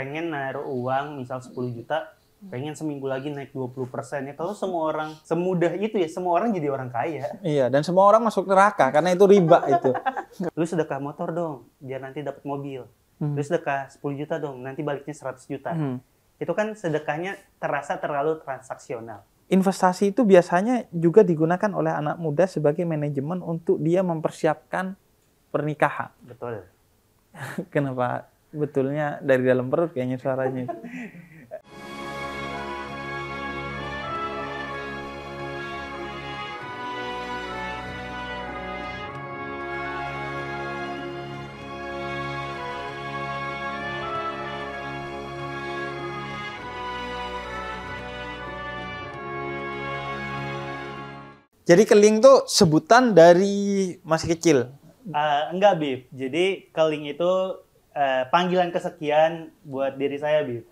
pengen naruh uang misal 10 juta pengen seminggu lagi naik 20 persen ya kalau semua orang semudah itu ya semua orang jadi orang kaya iya dan semua orang masuk neraka karena itu riba itu lu sedekah motor dong biar nanti dapat mobil hmm. lu sedekah 10 juta dong nanti baliknya 100 juta hmm. itu kan sedekahnya terasa terlalu transaksional investasi itu biasanya juga digunakan oleh anak muda sebagai manajemen untuk dia mempersiapkan pernikahan betul kenapa betulnya dari dalam perut kayaknya suaranya. Jadi keling tuh sebutan dari masih kecil. Uh, enggak, Bib. Jadi keling itu Eh, panggilan kesekian buat diri saya, Bib.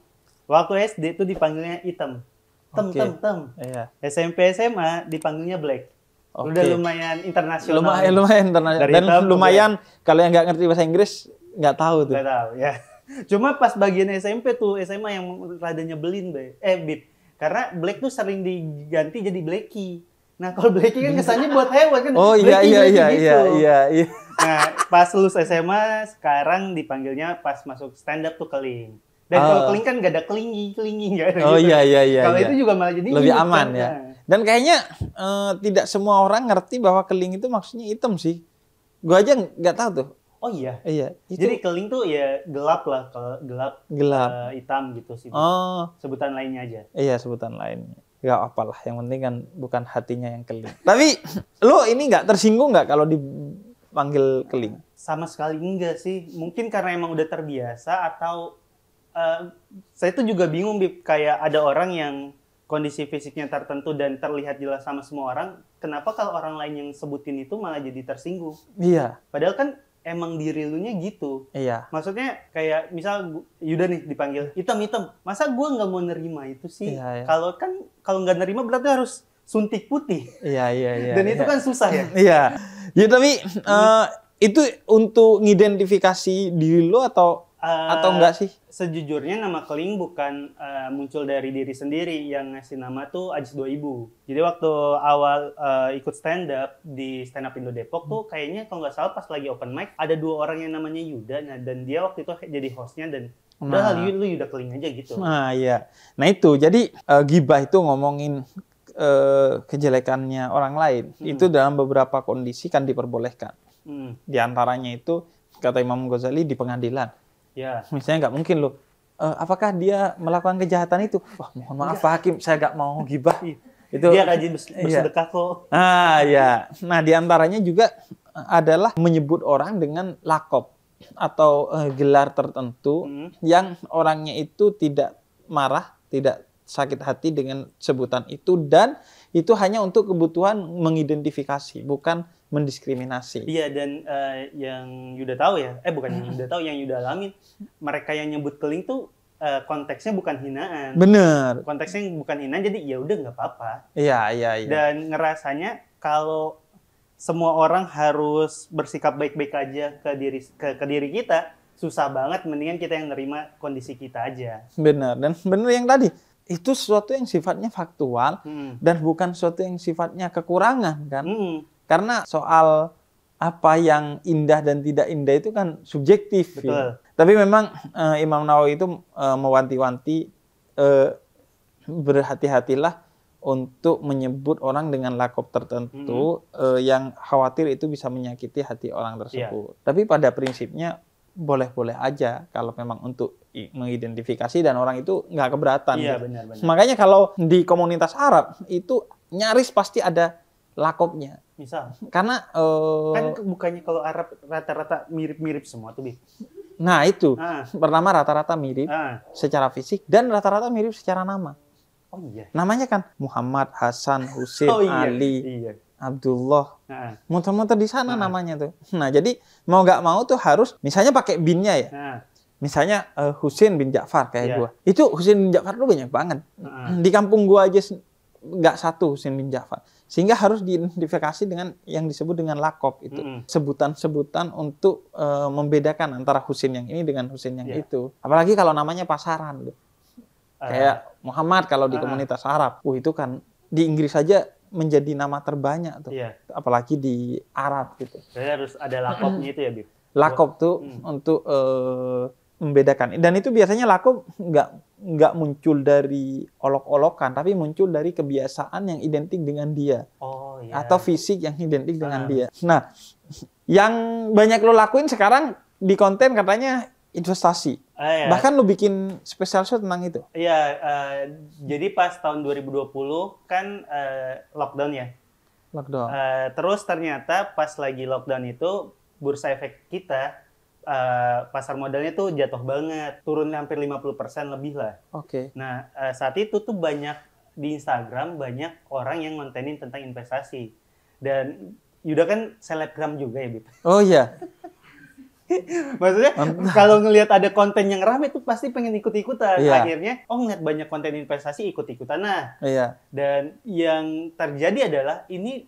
Waktu SD itu dipanggilnya item. Tem, okay. tem, tem. yeah. SMP, SMA dipanggilnya black. Okay. Udah lumayan internasional. Lumayan, lumayan internasional. Dan hitam, lumayan ya. kalau yang nggak ngerti bahasa Inggris, nggak tahu tuh. Nggak tahu, ya. Cuma pas bagian SMP tuh, SMA yang rada nyebelin, Be. Eh, Bib. Karena black tuh sering diganti jadi blacky. Nah, kalau blacky kan kesannya buat hewan kan. Oh iya, iya, iya, iya, gitu. iya, iya. Nah, pas lulus SMA sekarang dipanggilnya pas masuk stand up tuh keling. Dan oh. kalau keling kan gak ada kelingi, kelingi ya. Oh gitu. iya iya iya. Kalau iya. itu juga malah jadi lebih aman kan? ya. Nah. Dan kayaknya uh, tidak semua orang ngerti bahwa keling itu maksudnya hitam sih. Gua aja nggak tahu tuh. Oh iya. Iya. Itu... Jadi keling tuh ya gelap lah, kalau gelap, gelap, uh, hitam gitu sih. Oh. Sebutan lainnya aja. Iya sebutan lainnya. Gak apalah, yang penting kan bukan hatinya yang keling. Tapi lo ini nggak tersinggung nggak kalau di panggil keling? Sama sekali enggak sih. Mungkin karena emang udah terbiasa atau uh, saya tuh juga bingung Bip. kayak ada orang yang kondisi fisiknya tertentu dan terlihat jelas sama semua orang, kenapa kalau orang lain yang sebutin itu malah jadi tersinggung? Iya. Padahal kan emang diri lu nya gitu. Iya. Maksudnya kayak misal Yuda nih dipanggil hitam-hitam. Masa gue nggak mau nerima itu sih? Iya, iya. Kalau kan kalau nggak nerima berarti harus suntik putih. Iya iya iya. Dan iya. itu kan susah ya. iya. Ya tapi uh, itu untuk ngidentifikasi diri lo atau uh, atau enggak sih? Sejujurnya nama Keling bukan uh, muncul dari diri sendiri yang ngasih nama tuh Ajis dua ibu. Jadi waktu awal uh, ikut stand up di stand up Indo Depok hmm. tuh kayaknya kalau nggak salah pas lagi open mic ada dua orang yang namanya Yuda nah, dan dia waktu itu jadi hostnya dan Udah nah. lu, lu Yuda Keling aja gitu. Nah iya. Nah itu jadi uh, Gibah itu ngomongin Eh, kejelekannya orang lain hmm. itu dalam beberapa kondisi kan diperbolehkan. Hmm. Di itu kata Imam Ghazali di pengadilan. Ya. Misalnya nggak mungkin loh. Eh, apakah dia melakukan kejahatan itu? Wah, mohon maaf Hakim, saya nggak mau gibah. Iya. itu dia rajin iya. bersedekah kok. Ah, ya. Nah, diantaranya juga eh, adalah menyebut orang dengan lakop atau uh, gelar tertentu hmm. yang orangnya itu tidak marah, tidak sakit hati dengan sebutan itu dan itu hanya untuk kebutuhan mengidentifikasi bukan mendiskriminasi. Iya dan uh, yang Yuda tahu ya, eh bukan yang Yuda tahu yang Yuda alamin, mereka yang nyebut keling tuh uh, konteksnya bukan hinaan. Bener. Konteksnya bukan hinaan jadi ya udah nggak apa-apa. Iya iya iya. Dan ngerasanya kalau semua orang harus bersikap baik-baik aja ke diri ke, ke diri kita susah banget mendingan kita yang nerima kondisi kita aja. Benar dan benar yang tadi itu sesuatu yang sifatnya faktual hmm. dan bukan sesuatu yang sifatnya kekurangan kan hmm. karena soal apa yang indah dan tidak indah itu kan subjektif ya. Betul. Ya. tapi memang uh, Imam Nawawi itu uh, mewanti-wanti uh, berhati-hatilah untuk menyebut orang dengan lakop tertentu hmm. uh, yang khawatir itu bisa menyakiti hati orang iya. tersebut yeah. tapi pada prinsipnya boleh-boleh aja kalau memang untuk mengidentifikasi dan orang itu nggak keberatan. Iya, benar, benar. Makanya kalau di komunitas Arab itu nyaris pasti ada lakopnya. Misal. Karena uh, kan bukannya kalau Arab rata-rata mirip-mirip semua tuh, Bi. Nah, itu. Ah. Pertama rata-rata mirip ah. secara fisik dan rata-rata mirip secara nama. Oh iya. Namanya kan Muhammad, Hasan, Husain, oh, iya. Ali. Iya. Abdullah. Nah. Muter-muter di sana nah. namanya tuh. Nah, jadi mau nggak mau tuh harus misalnya pakai binnya ya. Nah. Misalnya uh, eh, Husin bin Ja'far kayak yeah. gua. Itu Husin bin Ja'far lu banyak banget. Mm -hmm. Di kampung gua aja nggak satu Husin bin Ja'far. Sehingga harus diidentifikasi dengan yang disebut dengan lakop itu. Sebutan-sebutan Sebutan-sebutan untuk uh, membedakan antara Husin yang ini dengan Husin yang yeah. itu. Apalagi kalau namanya pasaran gitu. uh Kayak Muhammad kalau di uh komunitas Arab. Uh itu kan di Inggris saja menjadi nama terbanyak tuh. Yeah. Apalagi di Arab gitu. Jadi harus ada lakopnya itu ya, Bib. Lakop tuh hmm. untuk uh, membedakan dan itu biasanya laku nggak nggak muncul dari olok-olokan tapi muncul dari kebiasaan yang identik dengan dia oh, yeah. atau fisik yang identik dengan ah. dia nah yang banyak lo lakuin sekarang di konten katanya investasi uh, yeah. Iya. bahkan lo bikin spesial show tentang itu iya yeah, uh, jadi pas tahun 2020 kan uh, lockdown ya lockdown uh, terus ternyata pas lagi lockdown itu bursa efek kita uh, pasar modalnya tuh jatuh banget, turun hampir 50% lebih lah. Oke. Okay. Nah, uh, saat itu tuh banyak di Instagram banyak orang yang ngontenin tentang investasi. Dan Yuda kan selebgram juga ya, Bit. Oh iya. Maksudnya kalau ngelihat ada konten yang rame tuh pasti pengen ikut-ikutan. Yeah. Akhirnya oh ngeliat banyak konten investasi ikut-ikutan nah. Iya. Dan yang terjadi adalah ini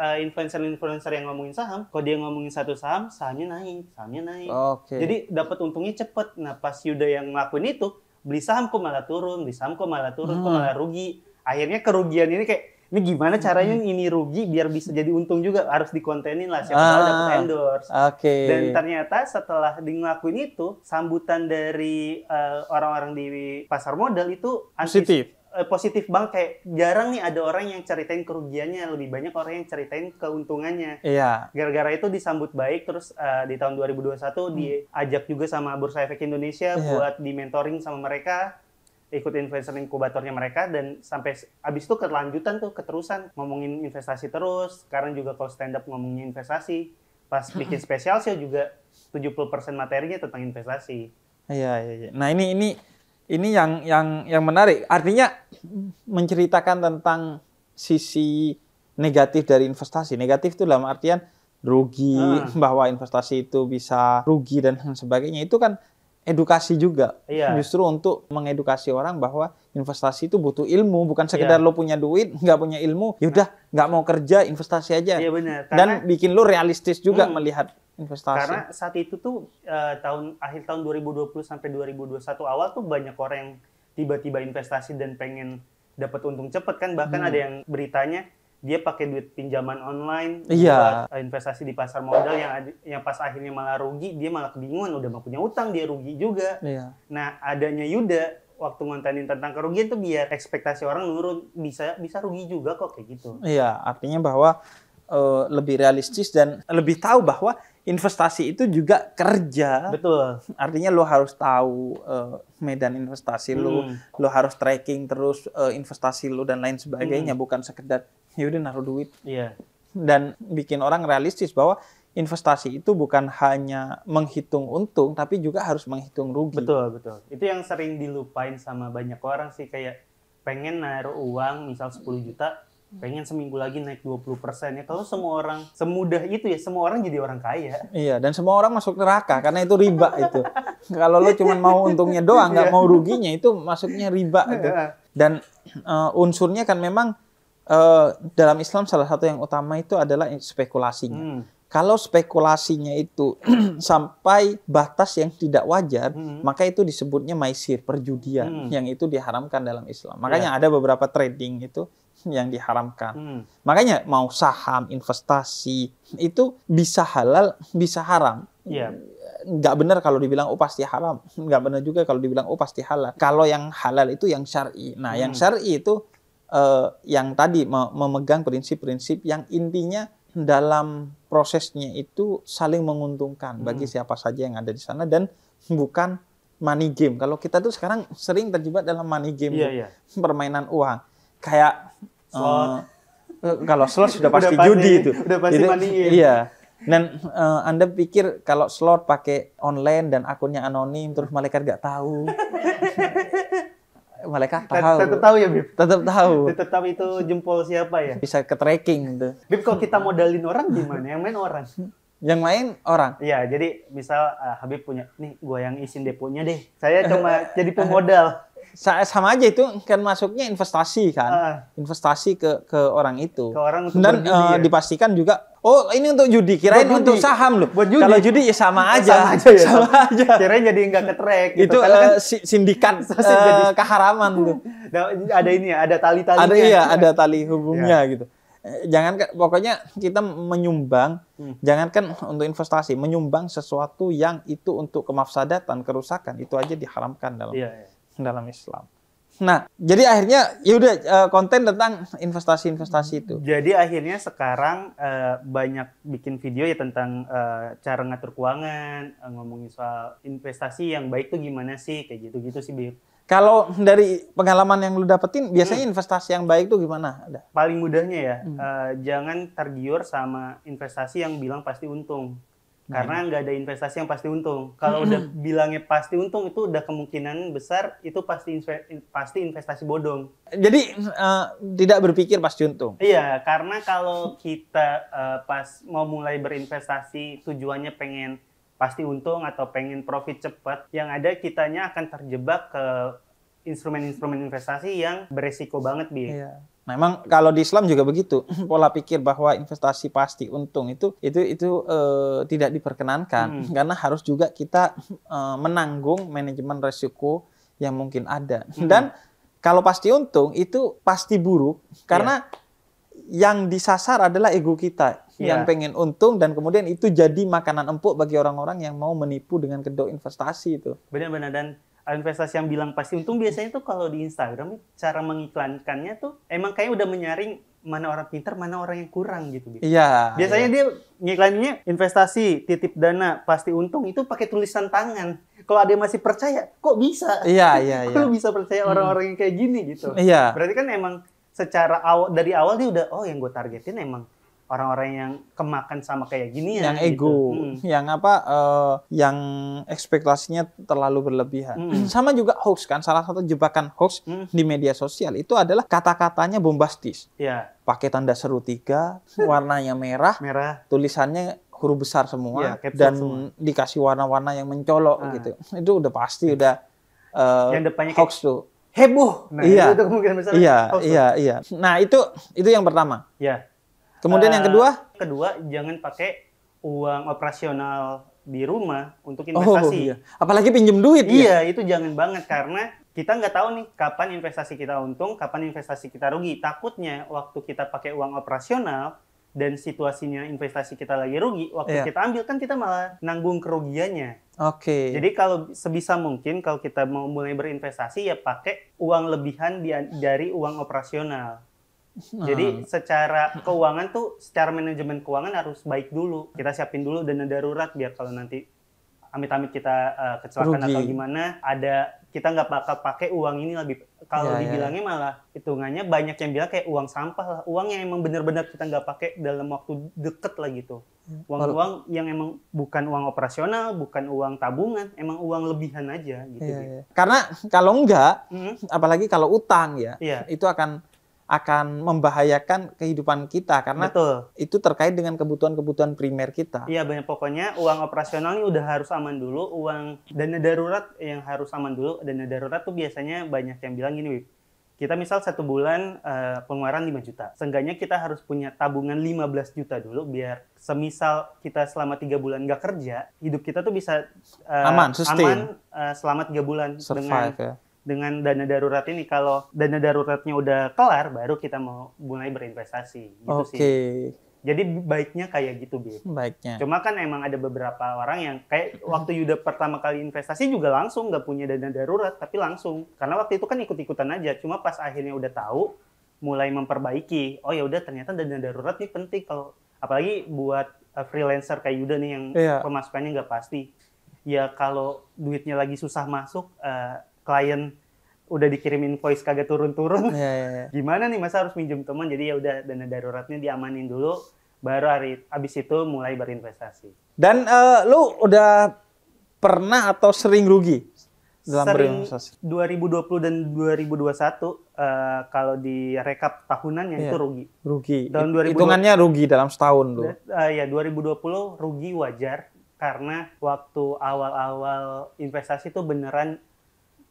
Eh, influencer-influencer yang ngomongin saham, kalau dia ngomongin satu saham, sahamnya naik, sahamnya naik. Okay. Jadi dapat untungnya cepet. Nah pas Yuda yang ngelakuin itu, beli saham kok malah turun, beli saham kok malah turun, hmm. kok malah rugi. Akhirnya kerugian ini kayak ini gimana hmm. caranya hmm. ini rugi biar bisa jadi untung juga harus dikontenin lah siapa ah, tahu dapat endorse. Okay. Dan ternyata setelah ngelakuin itu sambutan dari eh, orang-orang uh, di pasar modal itu positif. Eh, positif banget kayak jarang nih ada orang yang ceritain kerugiannya lebih banyak orang yang ceritain keuntungannya iya gara-gara itu disambut baik terus uh, di tahun 2021 hmm. diajak juga sama Bursa Efek Indonesia iya. buat di mentoring sama mereka ikut investor inkubatornya mereka dan sampai abis itu kelanjutan tuh keterusan ngomongin investasi terus sekarang juga kalau stand up ngomongin investasi pas hmm. bikin spesial sih juga 70% materinya tentang investasi iya iya iya nah ini ini ini yang yang yang menarik. Artinya menceritakan tentang sisi negatif dari investasi. Negatif itu dalam artian rugi hmm. bahwa investasi itu bisa rugi dan sebagainya. Itu kan edukasi juga. Iya. Justru untuk mengedukasi orang bahwa investasi itu butuh ilmu, bukan sekedar iya. lo punya duit, nggak punya ilmu, yaudah nggak mau kerja, investasi aja. Iya benar. Karena, Dan bikin lo realistis juga hmm, melihat investasi. Karena saat itu tuh uh, tahun akhir tahun 2020 sampai 2021 awal tuh banyak orang yang tiba-tiba investasi dan pengen dapat untung cepat kan bahkan hmm. ada yang beritanya dia pakai duit pinjaman online iya. buat eh, investasi di pasar modal yang yang pas akhirnya malah rugi dia malah kebingungan udah mau punya utang dia rugi juga iya. nah adanya Yuda waktu ngontenin tentang kerugian tuh biar ekspektasi orang nurun bisa bisa rugi juga kok kayak gitu iya artinya bahwa eh, lebih realistis dan lebih tahu bahwa investasi itu juga kerja. Betul. Artinya lo harus tahu uh, medan investasi hmm. lo, lo harus tracking terus uh, investasi lo dan lain sebagainya, hmm. bukan sekedar yaudah naruh duit. Iya. Yeah. Dan bikin orang realistis bahwa investasi itu bukan hanya menghitung untung, tapi juga harus menghitung rugi. Betul betul. Itu yang sering dilupain sama banyak orang sih kayak pengen naruh uang misal 10 juta Hmm. pengen seminggu lagi naik 20 persen ya kalau semua orang semudah itu ya semua orang jadi orang kaya iya dan semua orang masuk neraka karena itu riba itu kalau lo cuma mau untungnya doang nggak iya. mau ruginya itu masuknya riba itu iya. dan uh, unsurnya kan memang uh, dalam Islam salah satu yang utama itu adalah spekulasinya hmm kalau spekulasinya itu sampai batas yang tidak wajar, hmm. maka itu disebutnya maisir, perjudian hmm. yang itu diharamkan dalam Islam. Makanya yeah. ada beberapa trading itu yang diharamkan. Hmm. Makanya mau saham, investasi itu bisa halal, bisa haram. Yeah. Nggak benar kalau dibilang oh pasti haram. Nggak benar juga kalau dibilang oh pasti halal. Kalau yang halal itu yang syar'i. Nah, hmm. yang syar'i itu eh, yang tadi memegang prinsip-prinsip yang intinya dalam prosesnya itu saling menguntungkan hmm. bagi siapa saja yang ada di sana dan bukan money game. Kalau kita tuh sekarang sering terjebak dalam money game, yeah, yeah. permainan uang kayak slot. Uh, kalau slot sudah pasti udah judi itu. Udah pasti Jadi, Iya. Dan uh, Anda pikir kalau slot pakai online dan akunnya anonim terus malaikat nggak tahu. malaikat tahu. Tetap tahu ya, Bib. Tetap tahu. Tetap itu jempol siapa ya? Bisa ke tracking gitu. Bib kalau kita modalin orang gimana? Yang main orang. Yang main orang. Iya, jadi misal uh, Habib punya, nih gua yang isin deponya deh. Saya cuma jadi pemodal saya sama aja itu kan masuknya investasi kan. Uh, investasi ke ke orang itu. Ke orang untuk Dan uh, ya? dipastikan juga oh ini untuk judi, kirain buat judi. untuk saham loh. Buat judi. Kalau judi ya sama aja. Sama aja ya. Sama, sama aja. Kirain jadi enggak ketrek gitu. Itu uh, kan sindikat uh, keharaman tuh. Nah, ada ini ya, ada tali tali Ada iya, ada tali hubungnya ya. gitu jangan pokoknya kita menyumbang hmm. jangankan untuk investasi menyumbang sesuatu yang itu untuk kemafsadatan kerusakan itu aja diharamkan dalam yeah, yeah dalam Islam. Nah, jadi akhirnya ya udah eh, konten tentang investasi-investasi itu. Jadi akhirnya sekarang eh, banyak bikin video ya tentang eh, cara ngatur keuangan, ngomongin soal investasi yang baik tuh gimana sih kayak gitu-gitu sih, Bir. Kalau dari pengalaman yang lu dapetin, biasanya hmm. investasi yang baik tuh gimana? Paling mudahnya ya, hmm. jangan tergiur sama investasi yang bilang pasti untung karena hmm. nggak ada investasi yang pasti untung. Kalau udah hmm. bilangnya pasti untung itu udah kemungkinan besar itu pasti pasti investasi bodong. Jadi uh, tidak berpikir pasti untung. Iya, karena kalau kita uh, pas mau mulai berinvestasi tujuannya pengen pasti untung atau pengen profit cepat, yang ada kitanya akan terjebak ke instrumen-instrumen investasi yang beresiko banget bi. Iya. Nah, memang kalau di Islam juga begitu mhm. pola pikir bahwa investasi pasti untung itu itu itu e, tidak diperkenankan hmm. karena harus juga kita e, menanggung manajemen resiko yang mungkin ada hmm. dan kalau pasti untung itu pasti buruk karena yeah. yang disasar adalah ego kita yeah. yang iya. pengen untung dan kemudian itu jadi makanan empuk bagi orang-orang yang mau menipu dengan kedok investasi itu. Benar-benar dan investasi yang bilang pasti untung biasanya tuh kalau di Instagram cara mengiklankannya tuh emang kayaknya udah menyaring mana orang pintar, mana orang yang kurang gitu. Iya. biasanya yeah. dia ngiklannya investasi, titip dana, pasti untung itu pakai tulisan tangan. Kalau ada yang masih percaya, kok bisa? Iya, iya, iya. Kok bisa percaya hmm. orang-orang yang kayak gini gitu? Iya. Berarti kan emang secara awal dari awal dia udah oh yang gue targetin emang orang-orang yang kemakan sama kayak gini ya. Yang gitu. ego, hmm. yang apa, uh, yang ekspektasinya terlalu berlebihan. Hmm. sama juga hoax kan, salah satu jebakan hoax hmm. di media sosial itu adalah kata-katanya bombastis. Ya. Pakai tanda seru tiga, warnanya merah, merah, tulisannya huruf besar semua ya, dan semua. dikasih warna-warna yang mencolok ah. gitu. Itu udah pasti udah uh, yang depannya hoax kayak... tuh heboh. Nah, iya. itu kemungkinan besar. Iya, iya, iya. Nah, itu itu yang pertama. Ya. Kemudian uh, yang kedua? Eh, kedua, jangan pakai uang operasional di rumah untuk oh, investasi. Oh, iya. Apalagi pinjem duit. Iya, ya? itu jangan banget karena kita nggak tahu nih kapan investasi kita untung, kapan investasi kita rugi. Takutnya waktu kita pakai uang operasional dan situasinya investasi kita lagi rugi, waktu yeah. kita ambil kan kita malah nanggung kerugiannya. Oke. Okay. Jadi kalau sebisa mungkin kalau kita mau mulai berinvestasi ya pakai uang lebihan dari uang operasional. Nah. Jadi secara keuangan tuh, secara manajemen keuangan harus baik dulu. Kita siapin dulu dana darurat biar kalau nanti amit-amit kita uh, kecelakaan Rugi. atau gimana, ada kita nggak bakal pakai uang ini lebih. Kalau ya, dibilangnya ya. malah hitungannya banyak yang bilang kayak uang sampah lah, uang yang emang benar-benar kita nggak pakai dalam waktu deket lah gitu. Iya. Uang-uang yang emang bukan uang operasional, bukan uang tabungan, emang uang lebihan aja gitu. Ya, ya. Karena kalau enggak, mm -hmm. apalagi kalau utang ya, ya, itu akan akan membahayakan kehidupan kita karena Betul. itu terkait dengan kebutuhan-kebutuhan primer kita. Iya banyak pokoknya uang operasional ini udah harus aman dulu, uang dana darurat yang harus aman dulu. Dana darurat tuh biasanya banyak yang bilang gini, Wip. Kita misal satu bulan uh, pengeluaran 5 juta. Seenggaknya kita harus punya tabungan 15 juta dulu biar semisal kita selama tiga bulan nggak kerja, hidup kita tuh bisa uh, aman, sustain. aman uh, eh, selama tiga bulan Survive, dengan ya dengan dana darurat ini kalau dana daruratnya udah kelar baru kita mau mulai berinvestasi gitu okay. sih. Jadi baiknya kayak gitu, Bi. Baiknya. Cuma kan emang ada beberapa orang yang kayak waktu Yuda pertama kali investasi juga langsung nggak punya dana darurat, tapi langsung. Karena waktu itu kan ikut-ikutan aja. Cuma pas akhirnya udah tahu, mulai memperbaiki. Oh ya udah ternyata dana darurat nih penting kalau apalagi buat eh, freelancer kayak Yuda nih yang yeah. pemasukannya nggak pasti. Ya kalau duitnya lagi susah masuk, uh, klien udah dikirim invoice kagak turun-turun. Yeah, yeah, yeah. Gimana nih masa harus minjem teman? Jadi ya udah dana daruratnya diamanin dulu baru hari habis itu mulai berinvestasi. Dan uh, lu udah pernah atau sering rugi dalam sering, berinvestasi? 2020 dan 2021 uh, eh, kalau di rekap tahunannya yeah. itu rugi. Rugi. Tahun 2020, Hitungannya rugi dalam setahun lu. Uh, ya 2020 rugi wajar karena waktu awal-awal investasi itu beneran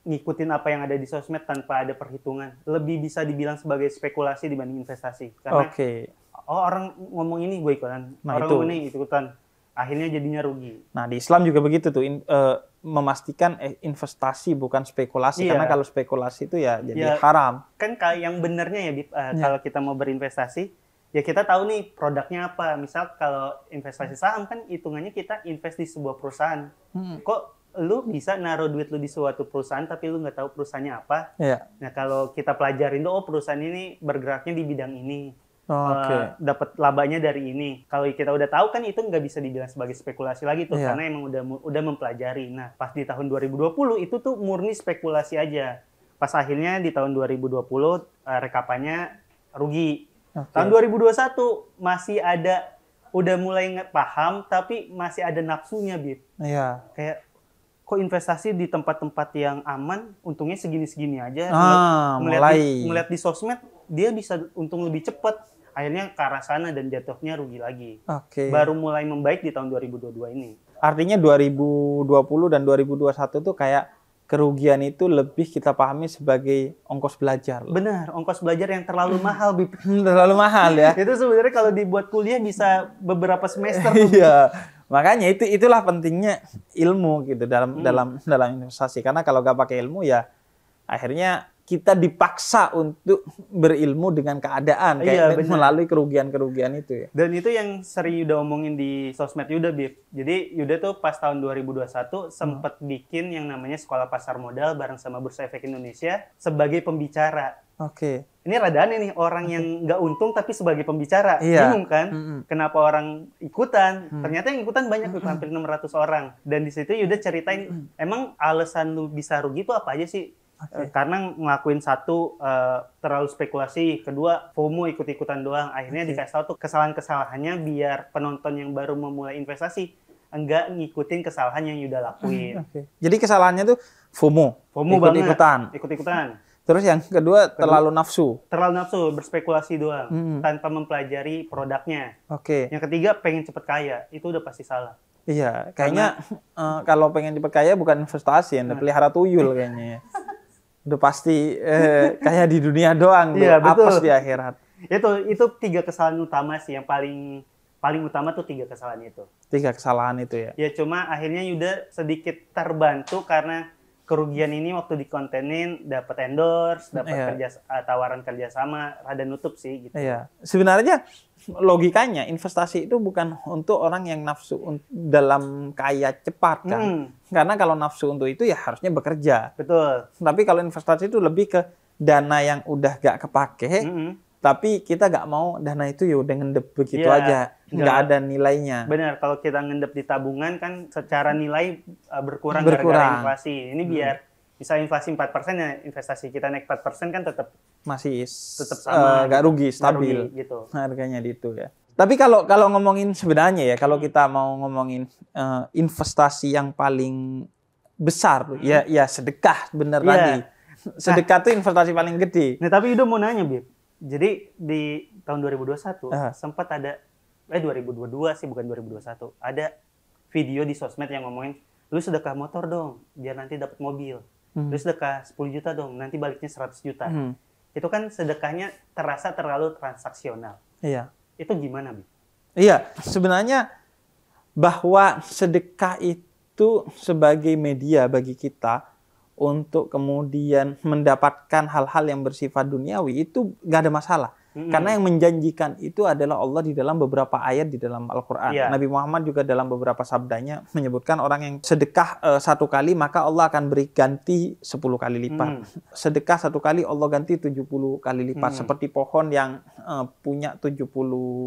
ngikutin apa yang ada di sosmed tanpa ada perhitungan. Lebih bisa dibilang sebagai spekulasi dibanding investasi. Karena okay. oh orang ngomong ini gue ikutan, nah, orang itu. ini ikutan. Akhirnya jadinya rugi. Nah, di Islam juga begitu tuh in, uh, memastikan eh, investasi bukan spekulasi iya. karena kalau spekulasi itu ya jadi ya, haram. Kan yang benernya ya Bip, uh, eh, ya. kalau kita mau berinvestasi ya kita tahu nih produknya apa. Misal kalau investasi saham kan hitungannya kita invest di sebuah perusahaan. Hmm. Kok lu bisa naruh duit lu di suatu perusahaan tapi lu nggak tahu perusahaannya apa. Yeah. Nah kalau kita pelajarin tuh oh perusahaan ini bergeraknya di bidang ini. Oh, okay. uh, eh, dapat labanya dari ini. Kalau kita udah tahu kan itu nggak bisa dibilang sebagai spekulasi lagi tuh yeah. karena emang udah udah mempelajari. Nah, pas di tahun 2020 itu tuh murni spekulasi aja. Pas akhirnya di tahun 2020 uh, eh, rekapannya rugi. Okay. Tahun 2021 masih ada udah mulai paham tapi masih ada nafsunya, Bib. Iya. Kayak kok investasi di tempat-tempat yang aman untungnya segini-segini aja ah, melihat, mulai. Di, melihat di sosmed dia bisa untung lebih cepat akhirnya ke arah sana dan jatuhnya rugi lagi okay. baru mulai membaik di tahun 2022 ini artinya 2020 dan 2021 tuh kayak kerugian itu lebih kita pahami sebagai ongkos belajar. Loh. Benar, ongkos belajar yang terlalu mahal, terlalu mahal ya. itu sebenarnya kalau dibuat kuliah bisa beberapa semester. Iya. Makanya itu itulah pentingnya ilmu gitu dalam hmm. dalam dalam investasi karena kalau gak pakai ilmu ya akhirnya kita dipaksa untuk berilmu dengan keadaan iya, kayak iya, bener. melalui kerugian-kerugian itu ya. Dan itu yang sering Yuda omongin di sosmed Yuda Bib. Jadi Yuda tuh pas tahun 2021 sempat hmm. bikin yang namanya Sekolah Pasar Modal bareng sama Bursa Efek Indonesia sebagai pembicara Oke. Okay. Ini rada aneh nih orang yang nggak untung tapi sebagai pembicara. Iya. Bingung kan? Mm -hmm. Kenapa orang ikutan? Mm. Ternyata yang ikutan banyak mm -hmm. hampir 600 orang. Dan di situ Yuda ceritain mm -hmm. emang alasan lu bisa rugi itu apa aja sih? Okay. Eh, karena ngelakuin satu uh, terlalu spekulasi, kedua FOMO ikut-ikutan doang. Akhirnya okay. dikasih tahu tuh kesalahan-kesalahannya biar penonton yang baru memulai investasi enggak ngikutin kesalahan yang Yuda lakuin. Okay. Jadi kesalahannya tuh FOMO, FOMO ikut-ikutan. Ikut-ikutan Terus yang kedua Kedua, terlalu nafsu. Terlalu nafsu, berspekulasi doang Hmm. tanpa mempelajari produknya. Oke. Yang ketiga pengen cepet kaya, itu udah pasti salah. Iya, kayaknya uh, kalau pengen kaya bukan investasi, anda nah. pelihara tuyul kayaknya. Ya. Udah pasti eh, kayak di dunia doang, tuh, Iya, di akhirat. Itu itu tiga kesalahan utama sih yang paling paling utama tuh tiga kesalahan itu. Tiga kesalahan itu ya. Ya cuma akhirnya Yuda sedikit terbantu karena kerugian ini waktu dikontenin dapat endorse, dapat yeah. kerja eh, tawaran kerjasama, rada nutup sih gitu. Iya. Yeah. Sebenarnya logikanya investasi itu bukan untuk orang yang nafsu dalam kaya cepat kan. Hmm. Karena kalau nafsu untuk itu ya harusnya bekerja. Betul. Tapi kalau investasi itu lebih ke dana yang udah gak kepake, mm -hmm tapi kita nggak mau dana itu ya udah ngendep begitu yeah, aja nggak ada nilainya benar kalau kita ngendep di tabungan kan secara nilai eh, berkurang, berkurang. gara inflasi ini hmm. biar bisa inflasi 4% ya investasi kita naik 4% kan tetap masih tetap sama eh, nggak uh, rugi stabil rugi, gitu harganya di itu ya tapi kalau kalau ngomongin sebenarnya ya kalau hmm. kita mau ngomongin uh, investasi yang paling besar hmm. ya ya sedekah bener yeah. tadi sedekah nah, tuh investasi paling gede nah tapi udah mau nanya Bib jadi di tahun 2021 uh. sempat ada eh 2022 sih bukan 2021 ada video di sosmed yang ngomongin lu sedekah motor dong biar nanti dapat mobil hmm. lu sedekah 10 juta dong nanti baliknya 100 juta hmm. itu kan sedekahnya terasa terlalu transaksional iya itu gimana bi iya sebenarnya bahwa sedekah itu sebagai media bagi kita untuk kemudian mendapatkan hal-hal yang bersifat duniawi itu nggak ada masalah Hmm. Karena yang menjanjikan itu adalah Allah di dalam beberapa ayat di dalam Al-Qur'an. Yeah. Nabi Muhammad juga dalam beberapa sabdanya menyebutkan orang yang sedekah uh, satu kali maka Allah akan beri ganti 10 kali lipat. Hmm. Sedekah satu kali Allah ganti tujuh puluh kali lipat hmm. seperti pohon yang uh, punya tujuh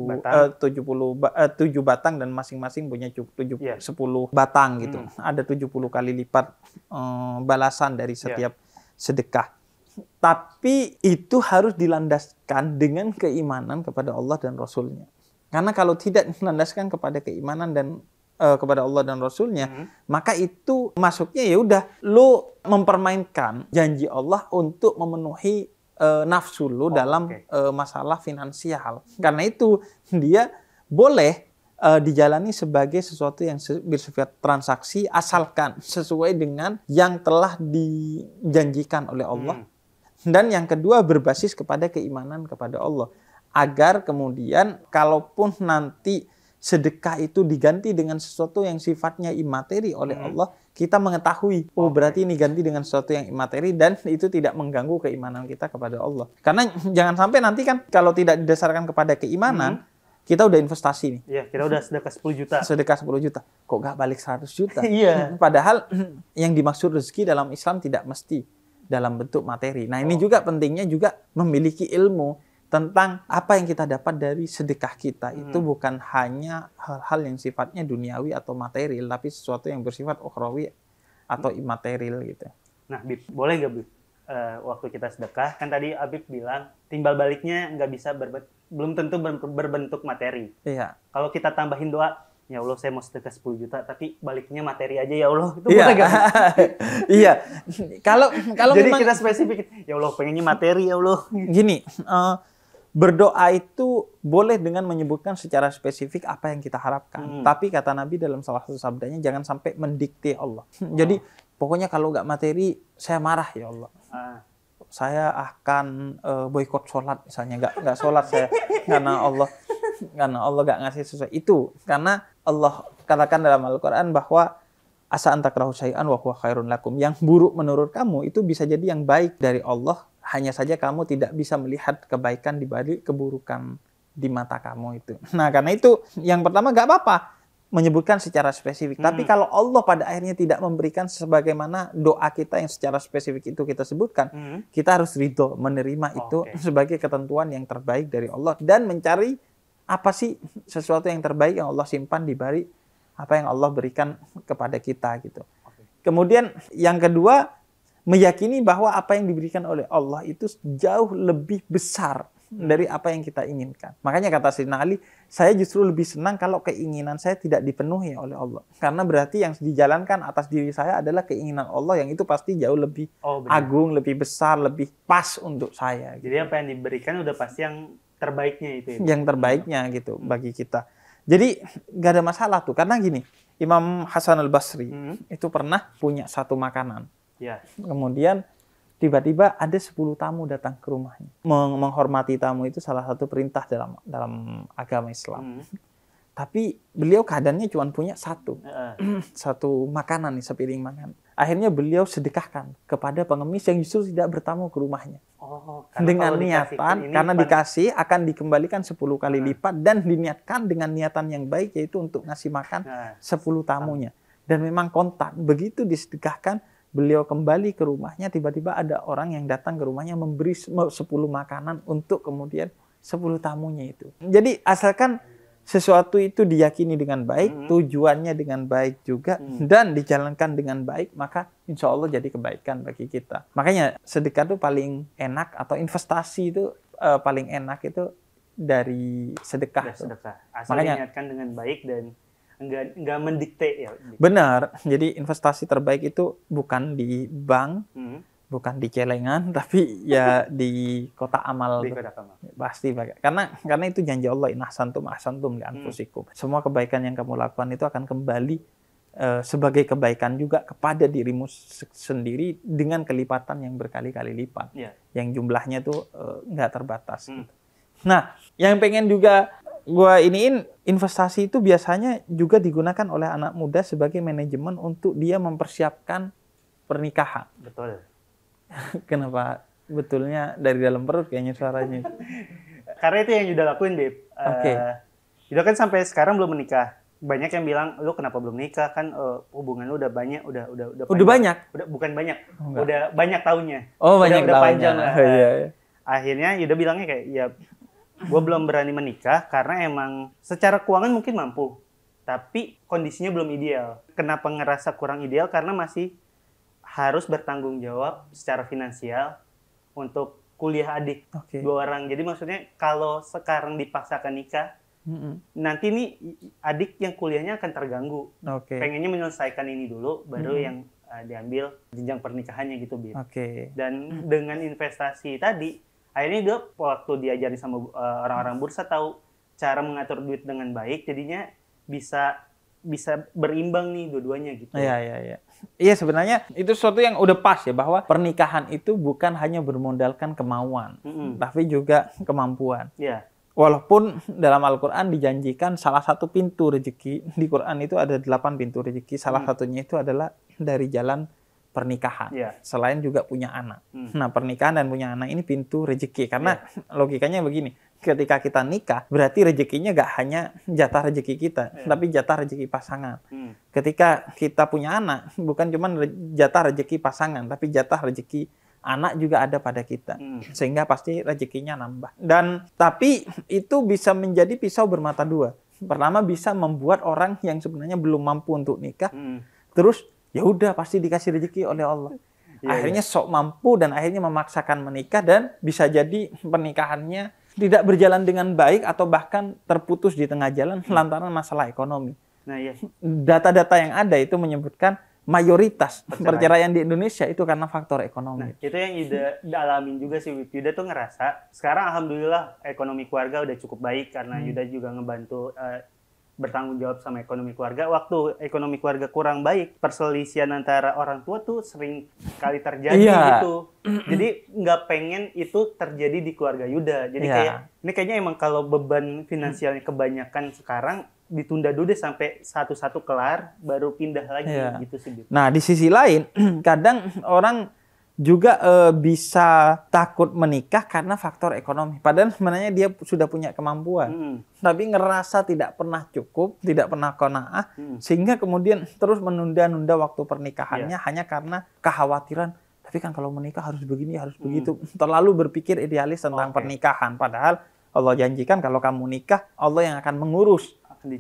batang. Uh, 70 uh, batang dan masing-masing punya iya. sepuluh yeah. batang gitu. Hmm. Ada 70 kali lipat uh, balasan dari iya. setiap yeah. sedekah. Tapi itu harus dilandaskan dengan keimanan kepada Allah dan Rasulnya. Karena kalau tidak dilandaskan kepada keimanan dan uh, kepada Allah dan Rasulnya, hmm. maka itu masuknya ya udah lo mempermainkan janji Allah untuk memenuhi uh, nafsu lo oh, dalam okay. uh, eh, masalah finansial. Karena itu dia boleh uh, dijalani sebagai sesuatu yang bersifat transaksi asalkan sesuai dengan yang telah dijanjikan oleh Allah hmm. Dan yang kedua berbasis kepada keimanan kepada Allah. Agar kemudian kalaupun nanti sedekah itu diganti dengan sesuatu yang sifatnya imateri oleh hmm. Allah, kita mengetahui, oh berarti ini ganti dengan sesuatu yang imateri dan itu tidak mengganggu keimanan kita kepada Allah. Karena jangan sampai nanti kan kalau tidak didasarkan kepada keimanan, hmm kita udah investasi nih. Iya, kita udah sedekah 10 juta. Sedekah 10 juta. Kok gak balik 100 juta? Iya. Padahal yang dimaksud rezeki dalam Islam tidak mesti dalam bentuk materi. Nah, ini oh. juga pentingnya juga memiliki ilmu tentang apa yang kita dapat dari sedekah kita hmm. itu bukan hanya hal-hal yang sifatnya duniawi atau materi, tapi sesuatu yang bersifat ukhrawi atau hmm. imaterial gitu. Nah, Bip, boleh nggak Bip, Uh, eh, waktu kita sedekah kan tadi Abib bilang timbal baliknya nggak bisa berbentuk belum tentu berbentuk materi. Iya. Kalau kita tambahin doa ya Allah saya mau sedekah 10 juta tapi baliknya materi aja ya Allah itu iya. boleh iya. Kalau kalau Jadi memang, kita spesifik ya Allah pengennya materi ya Allah. Gini, uh, berdoa itu boleh dengan menyebutkan secara spesifik apa yang kita harapkan. Hmm. Tapi kata Nabi dalam salah satu sabdanya jangan sampai mendikte Allah. Hmm. Jadi oh. pokoknya kalau nggak materi saya marah ya Allah. Ah saya akan uh, boykot sholat misalnya nggak nggak sholat saya karena Allah karena Allah nggak ngasih sesuatu itu karena Allah katakan dalam Al-Quran bahwa asa antakrahu syai'an wa huwa khairun lakum. Yang buruk menurut kamu itu bisa jadi yang baik dari Allah, hanya saja kamu tidak bisa melihat kebaikan di balik keburukan di mata kamu itu. Nah, karena itu yang pertama nggak apa-apa menyebutkan secara spesifik. Hmm. Tapi kalau Allah pada akhirnya tidak memberikan sebagaimana doa kita yang secara spesifik itu kita sebutkan, hmm. kita harus ridho menerima oh, itu okay. sebagai ketentuan yang terbaik dari Allah dan mencari apa sih sesuatu yang terbaik yang Allah simpan di bari apa yang Allah berikan kepada kita gitu. Kemudian yang kedua meyakini bahwa apa yang diberikan oleh Allah itu jauh lebih besar dari apa yang kita inginkan. Makanya kata Sina Ali, saya justru lebih senang kalau keinginan saya tidak dipenuhi oleh Allah. Karena berarti yang dijalankan atas diri saya adalah keinginan Allah yang itu pasti jauh lebih oh, agung, lebih besar, lebih pas untuk saya. Gitu. Jadi apa yang diberikan udah pasti yang terbaiknya itu. itu. Ya? Yang terbaiknya gitu bagi kita. Jadi nggak ada masalah tuh. Karena gini, Imam Hasan al-Basri hmm. itu pernah punya satu makanan. Ya. Kemudian tiba-tiba ada 10 tamu datang ke rumahnya. Meng menghormati tamu itu salah satu perintah dalam dalam agama Islam. Hmm. Tapi beliau keadaannya cuma punya satu. satu makanan nih, sepiring makan. Akhirnya beliau sedekahkan kepada pengemis yang justru tidak bertamu ke rumahnya. Oh, dengan niatan ini, karena dikasih akan dikembalikan 10 kali hmm. lipat dan diniatkan dengan niatan yang baik yaitu untuk ngasih makan nah, sepuluh 10 tamunya. Dan memang kontak begitu disedekahkan beliau kembali ke rumahnya tiba-tiba ada orang yang datang ke rumahnya memberi 10 makanan untuk kemudian 10 tamunya itu. Jadi asalkan sesuatu itu diyakini dengan baik, mm-hmm. tujuannya dengan baik juga, mm-hmm. dan dijalankan dengan baik, maka insya Allah jadi kebaikan bagi kita. Makanya sedekah itu paling enak atau investasi itu uh, paling enak itu dari sedekah. Dari sedekah. Asal Makanya, dengan baik dan nggak nggak mendikte ya. Gitu. Benar. Jadi investasi terbaik itu bukan di bank, hmm. bukan di celengan, tapi ya di kota amal. Di kota amal. Pasti baga- karena karena itu janji Allah ah santum li hmm. anfusikum. Hmm. Semua kebaikan yang kamu lakukan itu akan kembali eh, sebagai kebaikan juga kepada dirimu sendiri dengan kelipatan yang berkali-kali lipat, yeah. yang jumlahnya tuh eh, nggak uh, terbatas. Mm. Nah, yang pengen juga Gua iniin investasi itu biasanya juga digunakan oleh anak muda sebagai manajemen untuk dia mempersiapkan pernikahan. Betul. Kenapa betulnya dari dalam perut kayaknya suaranya. Karena itu yang Yuda lakuin, Dip. Oke. Okay. Uh, eh, kan sampai sekarang belum menikah. Banyak yang bilang, lu kenapa belum nikah? Kan uh, hubungan lu udah banyak, udah udah udah. Panjang. Udah banyak. Udah bukan banyak, Enggak. udah banyak tahunnya. Oh udah, banyak udah, udah panjang Oh, iya, iya. Akhirnya udah bilangnya kayak, ya gue belum berani menikah karena emang secara keuangan mungkin mampu tapi kondisinya belum ideal kenapa ngerasa kurang ideal karena masih harus bertanggung jawab secara finansial untuk kuliah adik okay. dua orang jadi maksudnya kalau sekarang dipaksakan nikah Mm-hmm. Nanti ini adik yang kuliahnya akan terganggu. Okay. Pengennya menyelesaikan ini dulu, baru mm-hmm. yang uh, diambil jenjang pernikahannya gitu, biar Okay. Dan mm-hmm. dengan investasi tadi, akhirnya dia waktu diajari sama orang eh, orang-orang bursa tahu cara mengatur duit dengan baik jadinya bisa bisa berimbang nih dua-duanya gitu. Iya, iya, iya. Iya sebenarnya itu sesuatu yang udah pas ya bahwa pernikahan itu bukan hanya bermodalkan kemauan, mm -hmm. tapi juga kemampuan. Iya. Yeah. Walaupun dalam Al-Quran dijanjikan salah satu pintu rezeki, di Quran itu ada delapan pintu rezeki, salah hmm. satunya itu adalah dari jalan pernikahan. Yeah. Selain juga punya anak. Hmm. Nah, pernikahan dan punya anak ini pintu rezeki karena yeah. logikanya begini. Ketika kita nikah, berarti rezekinya gak hanya jatah rezeki kita, yeah. tapi jatah rezeki pasangan. Hmm. Ketika kita punya anak, bukan cuma jatah rezeki pasangan, tapi jatah rezeki anak juga ada pada kita. Hmm. Sehingga pasti rezekinya nambah. Dan tapi itu bisa menjadi pisau bermata dua. Pertama bisa membuat orang yang sebenarnya belum mampu untuk nikah, hmm. terus ya udah pasti dikasih rezeki oleh Allah. Yeah, iya. akhirnya sok mampu dan akhirnya memaksakan menikah dan bisa jadi pernikahannya tidak berjalan dengan baik atau bahkan terputus di tengah jalan hmm. lantaran masalah ekonomi. Nah, iya. Data-data yang ada itu menyebutkan mayoritas perceraian, perceraian di Indonesia itu karena faktor ekonomi. Nah, itu yang Yuda alamin juga sih. Yuda tuh ngerasa sekarang alhamdulillah ekonomi keluarga udah cukup baik karena hmm. Yuda juga ngebantu uh, bertanggung jawab sama ekonomi keluarga. Waktu ekonomi keluarga kurang baik, perselisihan antara orang tua tuh sering kali terjadi iya. gitu. Jadi nggak pengen itu terjadi di keluarga Yuda. Jadi iya. kayak ini kayaknya emang kalau beban finansialnya kebanyakan sekarang ditunda dulu deh sampai satu-satu kelar baru pindah lagi iya. gitu sih. Nah, di sisi lain kadang orang juga e, bisa takut menikah karena faktor ekonomi. Padahal sebenarnya dia sudah punya kemampuan, hmm. tapi ngerasa tidak pernah cukup, tidak pernah konaah, hmm. sehingga kemudian terus menunda-nunda waktu pernikahannya yeah. hanya karena kekhawatiran. Tapi kan kalau menikah harus begini, harus hmm. begitu. Terlalu berpikir idealis tentang okay. pernikahan. Padahal Allah janjikan kalau kamu nikah, Allah yang akan mengurus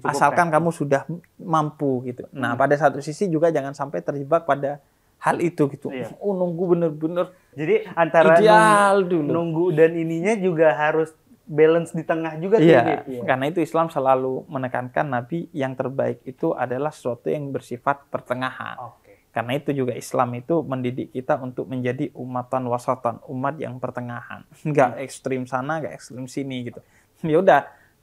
asalkan kamu sudah mampu gitu. Nah, hmm. pada satu sisi juga jangan sampai terjebak pada hal itu gitu. Iya. Oh nunggu bener-bener. Jadi antara ideal nunggu, dulu. nunggu dan ininya juga harus balance di tengah juga. Iya. gitu. Karena itu Islam selalu menekankan Nabi yang terbaik itu adalah sesuatu yang bersifat pertengahan. Oh. Karena itu juga Islam itu mendidik kita untuk menjadi umatan wasatan, umat yang pertengahan, Enggak ekstrem iya. ekstrim sana, enggak ekstrim sini gitu. Ya udah,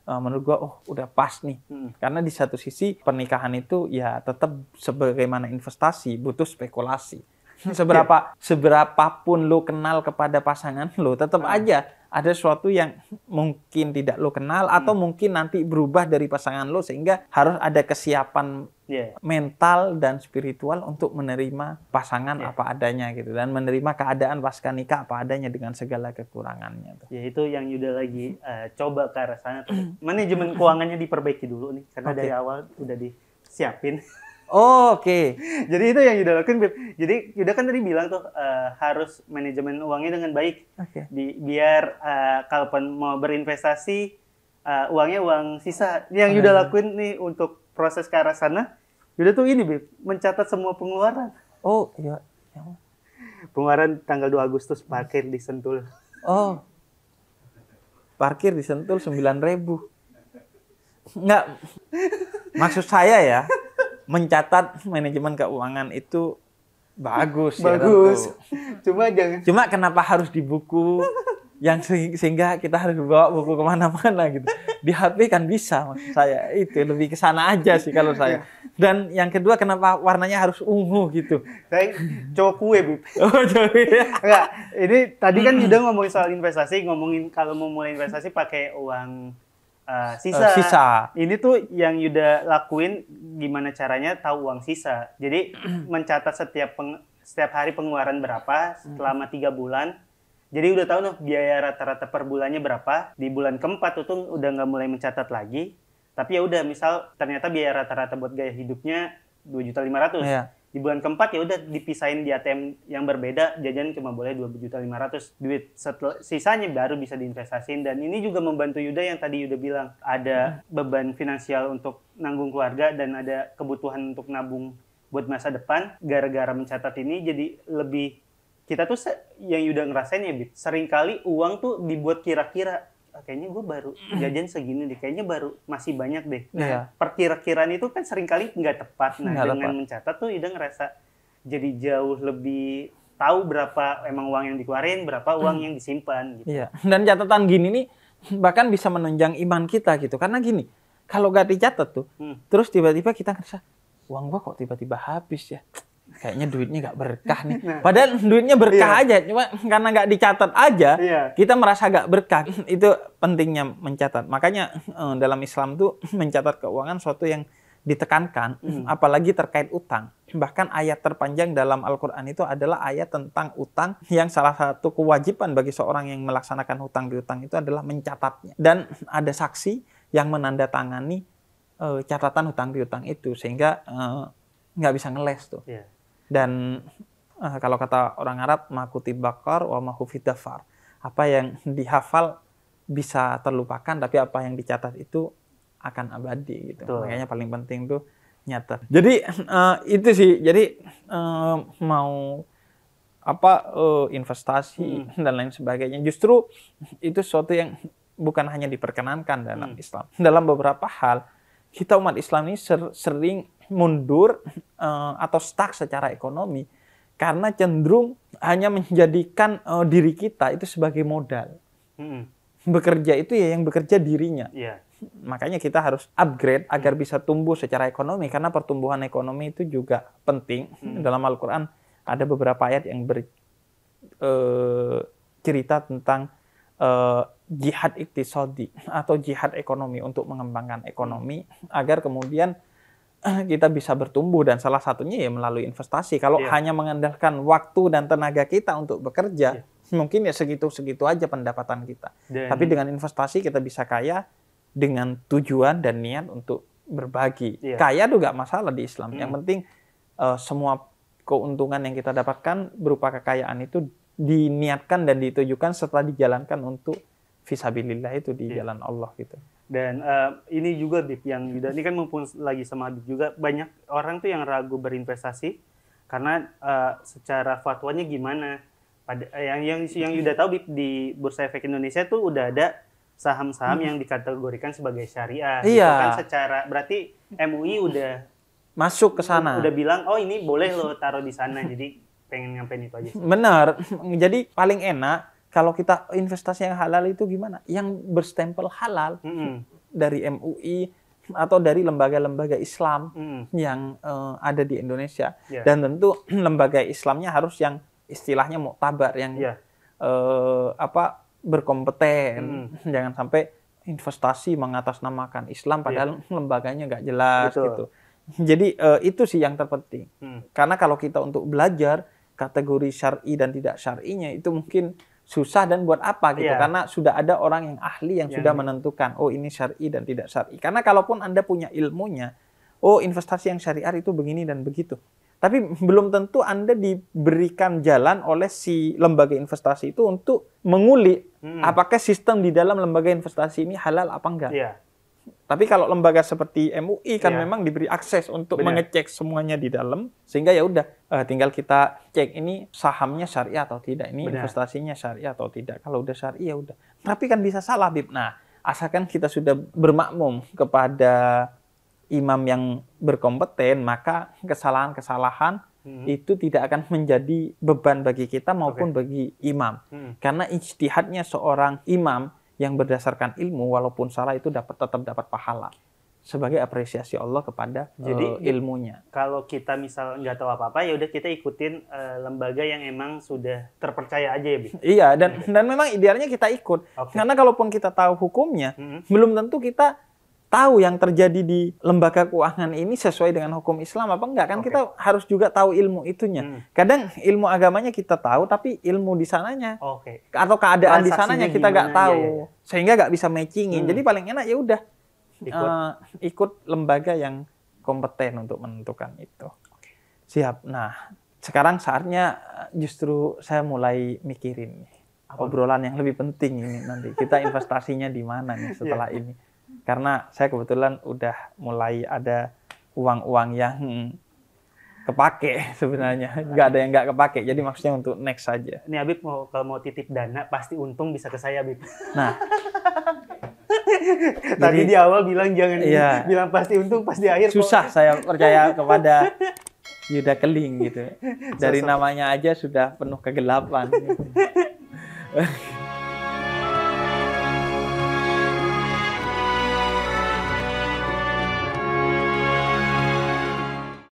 Eh, menurut gua oh udah pas nih hmm. karena di satu sisi pernikahan itu ya tetap sebagaimana investasi butuh spekulasi seberapa seberapa pun lu kenal kepada pasangan lu tetap hmm. aja ada sesuatu yang mungkin tidak lu kenal hmm. atau mungkin nanti berubah dari pasangan lu sehingga harus ada kesiapan yeah. mental dan spiritual untuk menerima pasangan yeah. apa adanya gitu dan menerima keadaan pasca nikah apa adanya dengan segala kekurangannya. Tuh. Ya itu yang udah lagi uh, coba ke arah sana. Tuh. Manajemen keuangannya diperbaiki dulu nih karena okay. dari awal udah disiapin. Oh, Oke. Okay. Jadi itu yang Yuda lakukan. Jadi Yuda kan tadi bilang tuh uh, harus manajemen uangnya dengan baik. Okay. Bi biar uh, eh, kalaupun mau berinvestasi uh, uangnya uang sisa. Yang Yuda lakuin nih untuk proses ke arah sana Yuda tuh ini, Bib, mencatat semua pengeluaran. Oh, iya. Ya. Pengeluaran tanggal 2 Agustus parkir di Sentul. Oh. Parkir di Sentul ribu Enggak. Maksud saya ya, mencatat manajemen keuangan itu bagus, ya bagus. ya Cuma jangan. Cuma kenapa harus di buku? yang sehingga kita harus bawa buku kemana-mana gitu. Di HP kan bisa maksud saya itu lebih ke sana aja sih kalau saya. Dan yang kedua kenapa warnanya harus ungu gitu? Saya cowok kue, bu Oh, cowok Enggak, ini tadi kan Yuda ngomongin soal investasi, ngomongin kalau mau mulai investasi pakai uang uh, sisa. Uh, sisa. Ini tuh yang Yuda lakuin gimana caranya tahu uang sisa. Jadi mencatat setiap peng, setiap hari pengeluaran berapa selama tiga bulan jadi udah tahu noh biaya rata-rata per bulannya berapa. Di bulan keempat tuh udah nggak mulai mencatat lagi. Tapi ya udah misal ternyata biaya rata-rata buat gaya hidupnya dua juta lima ratus. Iya. Di bulan keempat ya udah dipisahin di ATM yang berbeda jajan cuma boleh dua juta lima ratus duit. Setelah, sisanya baru bisa diinvestasiin dan ini juga membantu Yuda yang tadi Yuda bilang ada hmm. beban finansial untuk nanggung keluarga dan ada kebutuhan untuk nabung buat masa depan gara-gara mencatat ini jadi lebih kita tuh yang udah ngerasain ya Bit, kali uang tuh dibuat kira-kira ah, kayaknya gue baru jajan segini deh kayaknya baru masih banyak deh nah yeah. perkira-kiraan itu kan sering kali nggak tepat nah gak dengan tepat. mencatat tuh udah ngerasa jadi jauh lebih tahu berapa emang uang yang dikeluarin berapa uang hmm. yang disimpan gitu. Iya. Dan catatan gini nih bahkan bisa menunjang iman kita gitu. Karena gini, kalau gak dicatat tuh, hmm. terus tiba-tiba kita ngerasa uang gue kok tiba-tiba habis ya kayaknya duitnya gak berkah nih. Nah. Padahal duitnya berkah iya. aja, cuma karena gak dicatat aja, iya. kita merasa gak berkah. Itu pentingnya mencatat. Makanya eh, dalam Islam tuh mencatat keuangan suatu yang ditekankan, mm. apalagi terkait utang. Bahkan ayat terpanjang dalam Al-Quran itu adalah ayat tentang utang yang salah satu kewajiban bagi seorang yang melaksanakan hutang utang itu adalah mencatatnya. Dan ada saksi yang menandatangani uh, catatan hutang utang itu sehingga uh, bisa ngeles tuh. Yeah. Dan uh, kalau kata orang Arab, makuti bakar wa mahufid Apa yang dihafal bisa terlupakan, tapi apa yang dicatat itu akan abadi gitu. Betul. Makanya paling penting tuh nyata. Jadi uh, itu sih. Jadi uh, mau apa uh, investasi hmm. dan lain sebagainya. Justru itu sesuatu yang bukan hanya diperkenankan dalam hmm. Islam. Dalam beberapa hal kita umat Islam ini ser sering mundur uh, atau stuck secara ekonomi karena cenderung hanya menjadikan uh, diri kita itu sebagai modal. Hmm. Bekerja itu ya yang bekerja dirinya. Yeah. Makanya kita harus upgrade agar hmm. bisa tumbuh secara ekonomi karena pertumbuhan ekonomi itu juga penting. Hmm. Dalam Al-Qur'an ada beberapa ayat yang bercerita eh, uh, tentang jihad iktisodi atau jihad ekonomi untuk mengembangkan ekonomi agar kemudian eh, kita bisa bertumbuh dan salah satunya ya melalui investasi. Kalau yeah. hanya mengandalkan waktu dan tenaga kita untuk bekerja, yeah. mungkin ya segitu-segitu aja pendapatan kita. Dan, Tapi dengan investasi kita bisa kaya dengan tujuan dan niat untuk berbagi. Yeah. Kaya tuh gak masalah di Islam. Hmm. Yang penting uh, semua keuntungan yang kita dapatkan berupa kekayaan itu diniatkan dan ditujukan serta dijalankan untuk visabilillah itu di iya. jalan Allah gitu. Dan uh, ini juga Bib yang Yuda ini kan mumpung lagi sama Bib juga banyak orang tuh yang ragu berinvestasi karena uh, secara fatwanya gimana pada eh, yang yang yang Yuda tahu Bib di Bursa Efek Indonesia tuh udah ada saham-saham hmm. yang dikategorikan sebagai syariah. Gitu iya. Gitu kan secara berarti MUI udah masuk ke sana. Udah bilang, "Oh, ini boleh lo taruh di sana." Jadi pengen nyampein itu aja. Sih. Benar. Jadi paling enak kalau kita investasi yang halal itu gimana? Yang berstempel halal mm-hmm. dari MUI atau dari lembaga-lembaga Islam mm-hmm. yang uh, ada di Indonesia. Yeah. Dan tentu lembaga Islamnya harus yang istilahnya muktabar yang yeah. Iya. uh, apa berkompeten. Mm-hmm. Jangan sampai investasi mengatasnamakan Islam iya. padahal yeah. lembaganya nggak jelas Betul. gitu. Jadi uh, itu sih yang terpenting. Hmm. Karena kalau kita untuk belajar kategori syar'i dan tidak syar'inya itu mungkin susah dan buat apa gitu yeah. karena sudah ada orang yang ahli yang yeah. sudah iya. menentukan oh ini syar'i dan tidak syar'i karena kalaupun anda punya ilmunya oh investasi yang syariah itu begini dan begitu tapi belum tentu anda diberikan jalan oleh si lembaga investasi itu untuk mengulik hmm. apakah sistem di dalam lembaga investasi ini halal apa enggak yeah. Tapi kalau lembaga seperti MUI kan ya. memang diberi akses untuk Bener. mengecek semuanya di dalam, sehingga ya udah uh, tinggal kita cek ini sahamnya syariah atau tidak, ini Bener. investasinya syariah atau tidak. Kalau udah syariah ya udah. Tapi kan bisa salah, Bib. Nah, asalkan kita sudah bermakmum kepada imam yang berkompeten, maka kesalahan-kesalahan hmm. itu tidak akan menjadi beban bagi kita maupun okay. bagi imam. Hmm. Karena ijtihadnya seorang imam yang berdasarkan ilmu walaupun salah itu dapat tetap dapat pahala sebagai apresiasi Allah kepada jadi uh, ilmunya. Kalau kita misal nggak tahu apa-apa ya udah kita ikutin uh, lembaga yang emang sudah terpercaya aja ya, Bi. Iya dan dan memang idealnya kita ikut. Okay. Karena kalaupun kita tahu hukumnya, mm -hmm. belum tentu kita tahu yang terjadi di lembaga keuangan ini sesuai dengan hukum Islam apa enggak kan okay. kita harus juga tahu ilmu itunya. Hmm. Kadang ilmu agamanya kita tahu tapi ilmu di sananya okay. atau keadaan di sananya kita nggak tahu iya, iya. sehingga nggak bisa matchingin. Hmm. Jadi paling enak ya udah ikut. Uh, ikut lembaga yang kompeten untuk menentukan itu. Okay. Siap. Nah, sekarang saatnya justru saya mulai mikirin Apa? obrolan yang lebih penting ini nanti. Kita investasinya di mana nih setelah yeah. ini karena saya kebetulan udah mulai ada uang-uang yang kepake sebenarnya nggak ada yang nggak kepake jadi maksudnya untuk next saja ini Abib mau kalau mau titip dana pasti untung bisa ke saya Abib nah tadi jadi, di awal bilang jangan iya, bilang pasti untung pasti akhir susah kok. saya percaya kepada Yuda Keling gitu dari namanya aja sudah penuh kegelapan gitu.